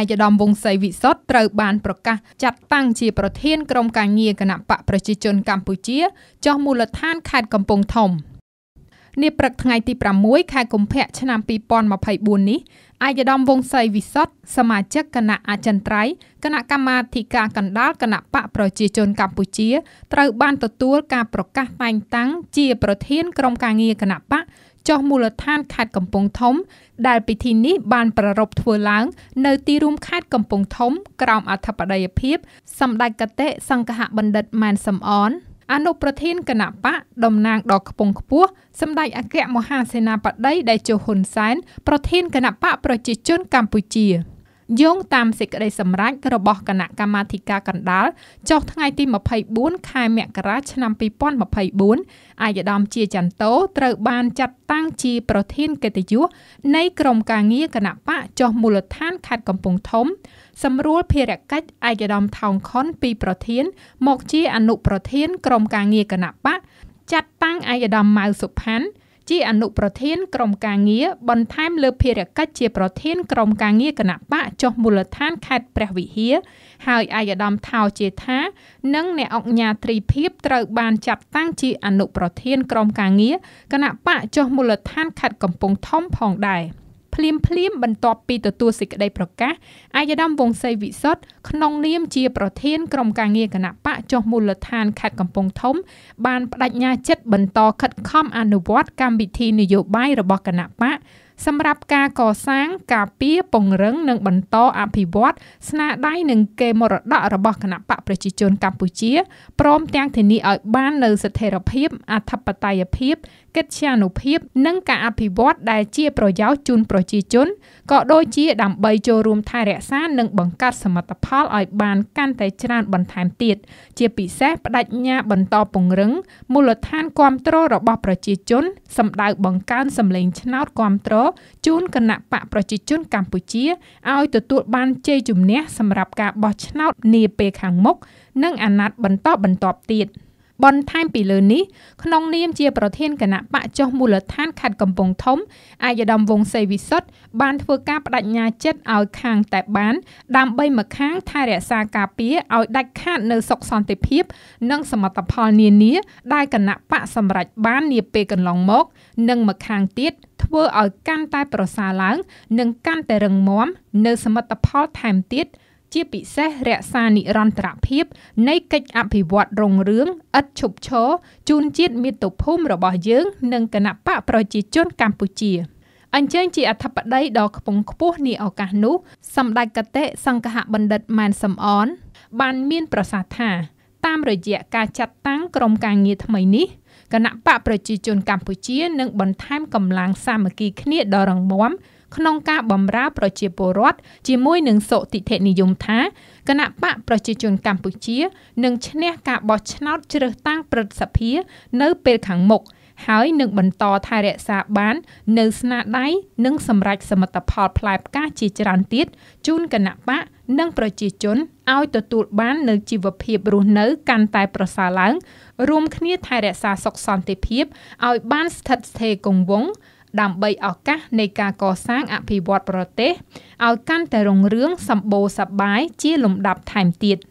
ឯកឧត្តមវង្សសីវិសុទ្ធត្រូវបាន ប្រកាសចាត់តាំងជាប្រធានក្រុមការងារគណៈបក ប្រជាជនកម្ពុជាចុះមូលដ្ឋានខេត្តកំពង់ធំនាព្រឹកថ្ងៃទី6ខែកុម្ភៈឆ្នាំ2024នេះអាយដាមវងសីវិសុទ្ធសមាជិកគណៈអចិន្ត្រៃយ៍គណៈកម្មាធិការកណ្ដាលគណៈបកប្រជាជនកម្ពុជា ត្រូវបានទទួល ការប្រកាសតែងតាំងជា ប្រធានក្រុមការងារគណៈបកចុះមូលដ្ឋានខេត្តកំពង់ធំ ដែលពិធីនេះបានប្រារព្ធធ្វើឡើង នៅទីរួមខេត្តកំពង់ធំក្រោមអធិបតីភាពសម្ដេចកតេសង្ឃហបណ្ឌិតម៉ែនសំអនអនុប្រធានគណៈបកតំណាងដល់ខ្ពងខ្ពស់សម្ដេចអគ្គមហាសេនាបតីតេជោហ៊ុនសែន ប្រធានគណៈបកប្រជាជនកម្ពុជាយោងតាមសេចក្តីសម្រេចរបស់គណៈកម្មាធិការកណ្ដាលចុះថ្ងៃទី24ខែមករាឆ្នាំ2024អាយដាមជាចន្ទោត្រូវបានចាត់តាំងជាប្រធានកិត្តិយសនៃក្រុមការងារគណៈបកចុះមូលដ្ឋានខេត្តកំពង់ធំ សម្រួលភារកិច្ចអាយដាមថោងខុនពីប្រធានមកជា អនុប្រធានក្រុមការងារគណៈបកចាត់តាំងអាយដាមម៉ៅសុផាន់ជាអនុប្រធានក្រុមការងារបន្ថែមលើភារកិច្ចជាប្រធានក្រុមការងារគណៈបកចុះមូលដ្ឋានខេត្តព្រះវិហារហើយអាយដាមថោជាថា និងអ្នកអង្គញាត្រីភិបត្រូវបានចាត់តាំងជាអនុប្រធានក្រុមការងារគណៈបកចុះមូលដ្ឋានខេត្តកំពង់ធំផងដែរ។ភ្លាមភ្លាមបន្ទាប់ពីទទួលសេចក្តីប្រកាសអាយដាមវងសីវិសុទ្ធក្នុងនាម ជាប្រធានក្រុមការងារគណៈបកចុះមូលដ្ឋានខេត្តកំពង់ធំ បានបដិញ្ញាចិត្តបន្តខិតខំអនុវត្ត កម្មវិធីនយោបាយរបស់គណៈបកសម្រាប់ការកសាង ការពារពង្រឹងនិងបន្តអភិវឌ្ឍស្នាដៃនិងកេរមរតករបស់គណៈបកប្រជាជន កម្ពុជាព្រមទាំងធានាឲ្យបាននូវស្ថិរភាពអធិបតេយ្យភាពកិត្យានុភាពនិងការអភិវឌ្ឍដែលជា ប្រយោជន៍ជូនប្រជាជនក៏ដូចជាដើម្បីចូលរួមថែរក្សានិងបង្កើតសមិទ្ធផលឲ្យបានកាន់តែច្រើនបន្ថែមទៀត ជាពិសេសបដិញ្ញា បន្តពង្រឹងមូលដ្ឋានគ្រប់គ្រងរបស់ប្រជាជនសម្ដៅបង្កើនសម្លេងឆ្នោតគ្រប់គ្រងជូនគណៈបកប្រជាជនកម្ពុជាឲ្យទទួលបានជ័យជំនះសម្រាប់ការបោះឆ្នោតនាពេលខាងមុខនិងអាណត្តិបន្តបន្ទាប់ទៀត។បន្ថែមពីលើនេះក្នុងនាមជាប្រធានគណៈបកចុះមូលដ្ឋានខេត្តកំពង់ធំ អាយដាមវងសេវិសុទ្ធបានធ្វើការបដិញ្ញាចិត្តឲ្យខាងតែបាន ដើម្បីមកខាងថែរក្សាការពារឲ្យដាច់ខាតនៅសុខសន្តិភាព និង សមត្ថផលនានាដែលគណៈបកសម្រេចបាននាពេលកន្លងមក និងមកខាងទៀតធ្វើឲ្យកាន់តែ ប្រសើរឡើងនិងកាន់តែរឹងមាំនៅសមត្ថផលថែមទៀតជាពិសេសរក្សានិរន្តរភាព នៃកិច្ចអភិវឌ្ឍរុងរឿងឥតឈប់ឈរជូនជាតិមាតុភូមិរបស់យើង និងគណៈបកប្រជាជនកម្ពុជាអញ្ជើញជាអធិបតីដ៏ខ្ពង់ខ្ពស់នាឱកាសនោះសម្ដេចកតេសង្ឃបណ្ឌិតម៉ែនសំអនបានមាន ប្រសាសន៍ថាតាមរយៈការចាត់តាំងក្រុមការងារថ្មីនេះគណៈបកប្រជាជនកម្ពុជានឹងបន្ថែមកម្លាំងសាមគ្គីគ្នាដ៏រឹងមាំក្នុងការបម្រើប្រជាពលរដ្ឋជាមួយនឹងសុទិដ្ឋិនិយមថាគណៈបកប្រជាជនកម្ពុជានឹងឈ្នះការបោះឆ្នោតជ្រើសតាំងប្រសិទ្ធភាពនៅពេលខាងមុខហើយនឹងបន្តថែរក្សាបាន នៅស្នាដៃនិងសម្រេចសមិទ្ធផលផ្លែផ្កាជាច្រើនទៀតជូនគណៈបកនិងប្រជាជនឲ្យទទួលបាននៅជីវភាពរស់នៅកាន់តែប្រសើរឡើងរួមគ្នាថែរក្សាសុខសន្តិភាពឲ្យបានស្ថិតស្ថេរគង់វង្សដើម្បីឱកាសនៃការកសាងអភិវឌ្ឍប្រទេសឲ្យកាន់តែរុងរឿងសម្បូរសប្បាយជាលំដាប់ថែមទៀត។